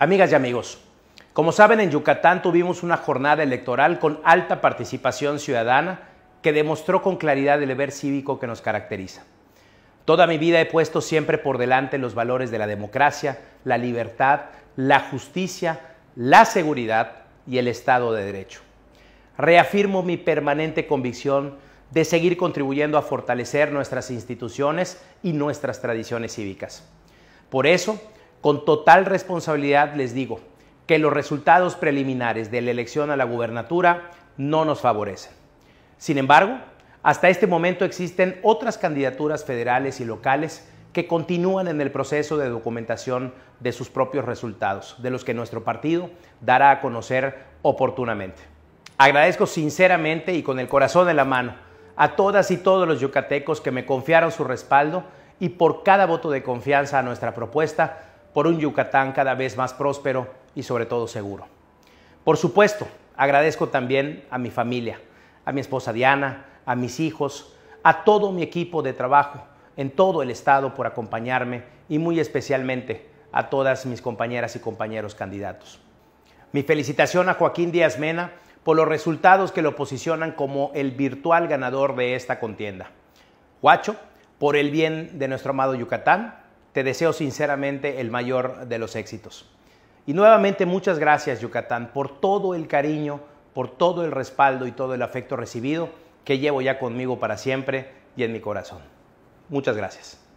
Amigas y amigos, como saben, en Yucatán tuvimos una jornada electoral con alta participación ciudadana que demostró con claridad el deber cívico que nos caracteriza. Toda mi vida he puesto siempre por delante los valores de la democracia, la libertad, la justicia, la seguridad y el Estado de Derecho. Reafirmo mi permanente convicción de seguir contribuyendo a fortalecer nuestras instituciones y nuestras tradiciones cívicas. Por eso, con total responsabilidad les digo que los resultados preliminares de la elección a la gubernatura no nos favorecen. Sin embargo, hasta este momento existen otras candidaturas federales y locales que continúan en el proceso de documentación de sus propios resultados, de los que nuestro partido dará a conocer oportunamente. Agradezco sinceramente y con el corazón en la mano a todas y todos los yucatecos que me confiaron su respaldo y por cada voto de confianza a nuestra propuesta por un Yucatán cada vez más próspero y sobre todo seguro. Por supuesto, agradezco también a mi familia, a mi esposa Diana, a mis hijos, a todo mi equipo de trabajo en todo el estado por acompañarme y muy especialmente a todas mis compañeras y compañeros candidatos. Mi felicitación a Joaquín Díaz Mena por los resultados que lo posicionan como el virtual ganador de esta contienda. Guacho, por el bien de nuestro amado Yucatán, te deseo sinceramente el mayor de los éxitos. Y nuevamente muchas gracias Yucatán por todo el cariño, por todo el respaldo y todo el afecto recibido que llevo ya conmigo para siempre y en mi corazón. Muchas gracias.